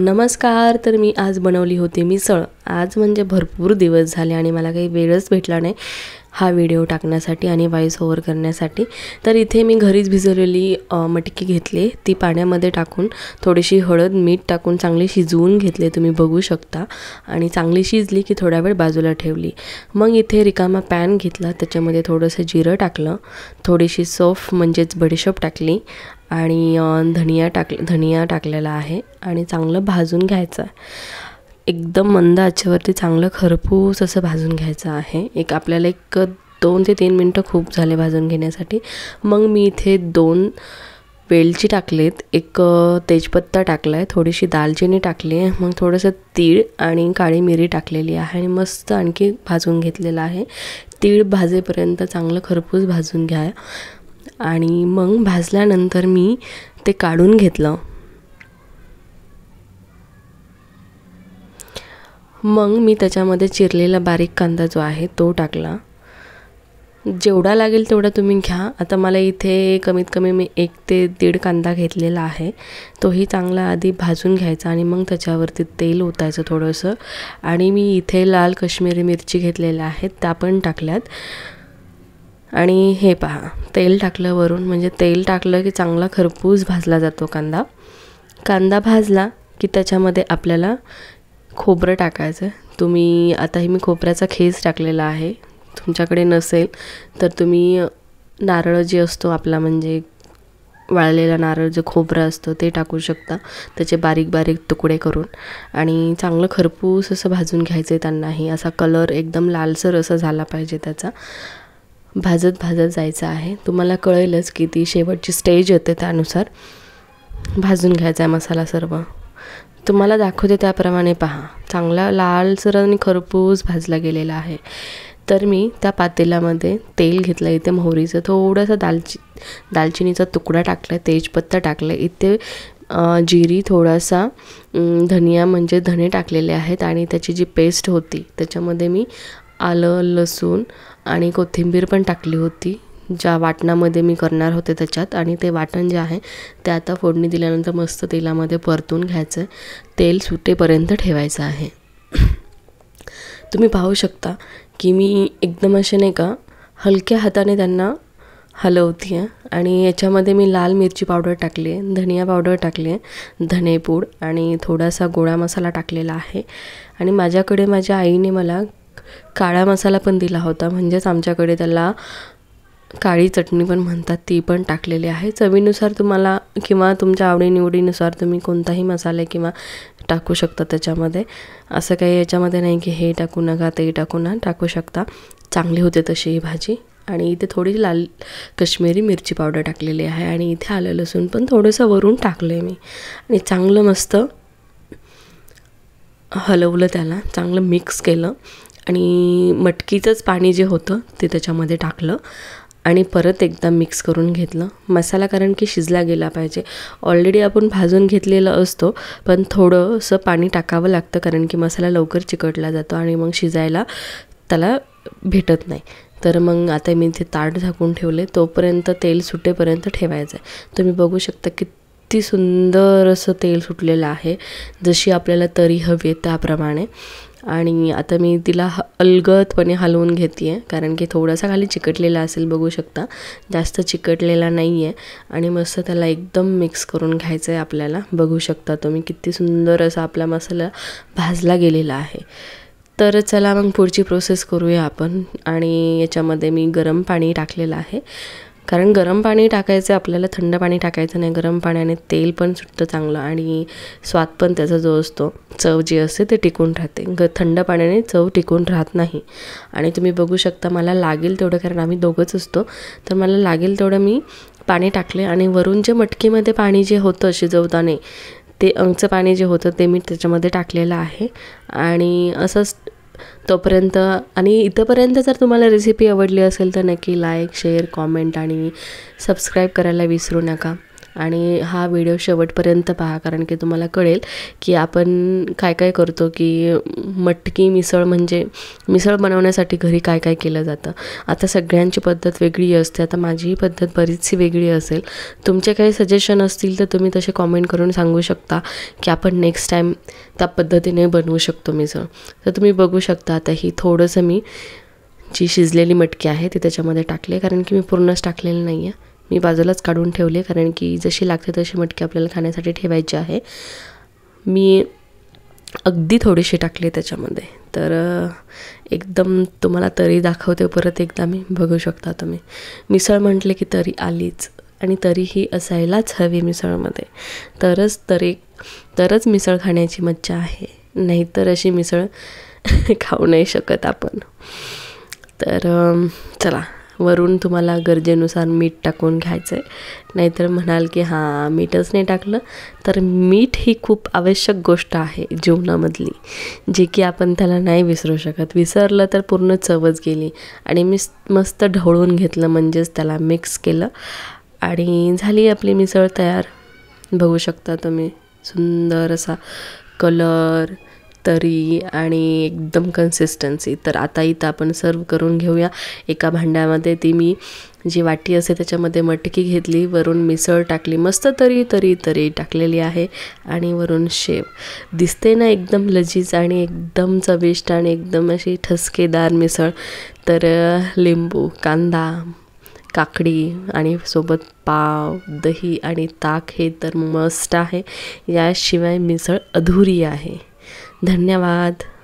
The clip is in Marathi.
नमस्कार तर मी आज बनवली होती मिसळ आज म्हणजे भरपूर दिवस झाले आणि मला काही वेळच भेटला नाही हा व्हिडिओ टाकण्यासाठी आणि वाईस ओव्हर करण्यासाठी तर इथे मी घरीच भिजवलेली मटकी घेतली ती पाण्यामध्ये टाकून थोडीशी हळद मीठ टाकून चांगली शिजवून घेतले तुम्ही बघू शकता आणि चांगली शिजली की थोड्या वेळ बाजूला ठेवली मग इथे रिकामा पॅन घेतला त्याच्यामध्ये थोडंसं जिरं टाकलं थोडीशी सोफ म्हणजेच बडीशेप टाकली आणि धनिया टाक धनिया टाकलेला आहे आणि चांगलं भाजून घ्यायचं एकदम मंद आचेवरती चांगलं खरपूस असं भाजून घ्यायचं आहे एक आपल्याला एक दोन ते तीन मिनटं खूप झाले भाजून घेण्यासाठी मग मी इथे दोन वेलची टाकलेत एक तेजपत्ता टाकला आहे थोडीशी दालचिनी टाकली आहे मग थोडंसं तीळ आणि काळी मिरी टाकलेली आहे आणि मस्त आणखी भाजून घेतलेलं आहे तीळ भाजेपर्यंत चांगलं खरपूस भाजून घ्या आणि मग भाजल्यानंतर मी ते काढून घेतलं मग मी त्याच्यामध्ये चिरलेला बारीक कांदा जो आहे तो टाकला जेवढा लागेल तेवढा तुम्ही घ्या आता मला इथे कमीत कमी मी एक ते दीड कांदा घेतलेला आहे तोही चांगला आधी भाजून घ्यायचा आणि मग त्याच्यावरती तेल ओतायचं थोडंसं आणि मी इथे लाल कश्मीरी मिरची घेतलेल्या आहेत त्या पण टाकल्यात आणि हे पहा तेल टाकलं वरून म्हणजे तेल टाकलं की चांगला खरपूस भाजला जातो कांदा कांदा भाजला की त्याच्यामध्ये आपल्याला खोबरं टाकायचं आहे तुम्ही आताही मी खोबऱ्याचा खेस टाकलेला आहे तुमच्याकडे नसेल तर तुम्ही नारळ जे असतो आपला म्हणजे वाळलेला नारळ जे खोबरं असतं ते टाकू शकता त्याचे बारीक बारीक तुकडे करून आणि चांगलं खरपूस असं भाजून घ्यायचं आहे त्यांनाही असा कलर एकदम लालसर असा झाला पाहिजे त्याचा भाजत भाजत जायचं आहे तुम्हाला कळेलच की ती शेवटची स्टेज येते त्यानुसार भाजून घ्यायचा आहे मसाला सर्व तुम्हाला दाखवते त्याप्रमाणे पहा चांगला लालसर आणि खरपूस भाजला गेलेला आहे तर मी त्या पातेल्यामध्ये तेल घेतलं इथे मोहरीचं थोडंसं दालची दालचिनीचा तुकडा टाकला आहे तेजपत्ता टाकला आहे इथे जिरी थोडासा धनिया म्हणजे धने टाकलेले आहेत आणि त्याची जी पेस्ट होती त्याच्यामध्ये मी आलं लसूण आणि कोथिंबीर पण टाकली होती ज्या वाटणामध्ये मी करणार होते त्याच्यात आणि ते वाटण जे आहे ते आता फोडणी दिल्यानंतर मस्त तेलामध्ये परतून घ्यायचं तेल सुटेपर्यंत ठेवायचं आहे तुम्ही पाहू शकता की मी एकदम असे नाही का हलक्या हाताने त्यांना हलवते आहे आणि याच्यामध्ये मी लाल मिरची पावडर टाकली आहे धनिया पावडर टाकली आहे धनेपूड आणि थोडासा गोळा मसाला टाकलेला आहे आणि माझ्याकडे माझ्या आईने मला काळा मसाला पण दिला होता म्हणजेच आमच्याकडे त्याला काळी चटणी पण म्हणतात ती पण टाकलेली आहे चवीनुसार तुम्हाला किंवा तुमच्या आवडीनिवडीनुसार तुम्ही कोणताही मसाले किंवा टाकू शकता त्याच्यामध्ये असं काही याच्यामध्ये नाही की हे टाकू नका ते टाकू ना टाकू शकता चांगली होते तशी ही भाजी आणि इथे थोडी लाल कश्मीरी मिरची पावडर टाकलेली आहे आणि इथे आलं लसूण पण थोडंसं वरून टाकलं आहे मी आणि चांगलं मस्त हलवलं त्याला चांगलं मिक्स केलं आणि मटकीचंच पाणी जे होतं ते त्याच्यामध्ये टाकलं आणि परत एकदा मिक्स करून घेतलं मसाला कारण की शिजला गेला पाहिजे ऑलरेडी आपण भाजून घेतलेला असतो पण थोडंसं पाणी टाकावं लागतं कारण की मसाला लवकर चिकटला जातो आणि मग शिजायला त्याला भेटत नाही तर मग आता मी ते ताट झाकून ठेवले तोपर्यंत तेल सुटेपर्यंत ठेवायचं आहे तुम्ही बघू शकता की किती सुंदर असं तेल सुटलेलं आहे जशी आपल्याला तरी हवी आहे त्याप्रमाणे आणि आता मी तिला ह हलवून घेते आहे कारण की थोडासा खाली चिकटलेला असेल बघू शकता जास्त चिकटलेला नाही आहे आणि मस्त त्याला एकदम मिक्स करून घ्यायचं आहे आपल्याला बघू शकता तुम्ही किती सुंदर असा आपला मसाला भाजला गेलेला आहे तर चला मग पुढची प्रोसेस करूया आपण आणि याच्यामध्ये मी गरम पाणी टाकलेलं आहे कारण गरम पाणी टाकायचं आपल्याला थंड पाणी टाकायचं नाही गरम पाण्याने तेल पण सुटतं चांगलं आणि स्वाद पण त्याचा जो असतो चव जी असते ते टिकून राहते ग थंड पाण्याने चव टिकून राहत नाही आणि तुम्ही बघू शकता मला लागेल तेवढं कारण आम्ही दोघंच असतो तर मला लागेल तेवढं मी पाणी टाकले आणि वरून जे मटकीमध्ये पाणी जे होतं शिजवताना ते अंगचं पाणी जे होतं ते मी त्याच्यामध्ये टाकलेलं आहे आणि असंच तोपर्यंत आणि इथंपर्यंत जर तुम्हाला रेसिपी आवडली असेल तर नक्की लाईक शेअर कॉमेंट आणि सबस्क्राईब करायला विसरू नका आणि हा व्हिडिओ शेवटपर्यंत पहा कारण की तुम्हाला कळेल की आपण काय काय करतो की मटकी मिसळ म्हणजे मिसळ बनवण्यासाठी घरी काय काय केलं जातं आता सगळ्यांची पद्धत वेगळी असते आता माझीही पद्धत बरीचशी वेगळी असेल तुमचे काही सजेशन असतील तर तुम्ही तसे कॉमेंट करून सांगू शकता की आपण नेक्स्ट टाईम त्या पद्धतीने बनवू शकतो मिसळ तर तुम्ही बघू शकता आता ही थोडंसं मी जी शिजलेली मटकी आहे ती त्याच्यामध्ये टाकली कारण की मी पूर्णच टाकलेली नाही आहे मी बाजूलाच काढून ठेवले कारण की जशी लागते तशी मटकी आपल्याला खाण्यासाठी ठेवायची आहे मी अगदी थोडीशी टाकली त्याच्यामध्ये तर एकदम तुम्हाला तरी दाखवते परत एकदा मी बघू शकता तुम्ही मिसळ म्हटले की तरी आलीच आणि तरीही असायलाच हवी मिसळमध्ये तरच तरी तरच मिसळ खाण्याची मज्जा आहे नाहीतर अशी मिसळ खाऊ नाही शकत आपण तर चला वरून तुम्हाला गरजेनुसार मीठ टाकून घ्यायचं आहे नाहीतर म्हणाल की हां मीठच नाही टाकलं तर मीठ ही खूप आवश्यक गोष्ट आहे जेवणामधली जे की आपण त्याला नाही विसरू शकत विसरलं तर पूर्ण चवच गेली आणि मी मस्त ढवळून घेतलं म्हणजेच त्याला मिक्स केलं आणि झाली आपली मिसळ तयार बघू शकता तुम्ही सुंदर असा कलर तरी आणि एकदम कन्सिस्टन्सी तर आता इथं आपण सर्व करून घेऊया एका भांड्यामध्ये ती मी जी वाटी असे त्याच्यामध्ये मटकी घेतली वरून मिसळ टाकली मस्त तरी तरी तरी टाकलेली आहे आणि वरून शेव दिसते ना एकदम लजीज आणि एकदम चविष्ट आणि एकदम अशी ठसकेदार मिसळ तर लिंबू कांदा काकडी आणि सोबत पाव दही आणि ताक हे तर मस्त आहे याशिवाय मिसळ अधुरी आहे धन्यवाद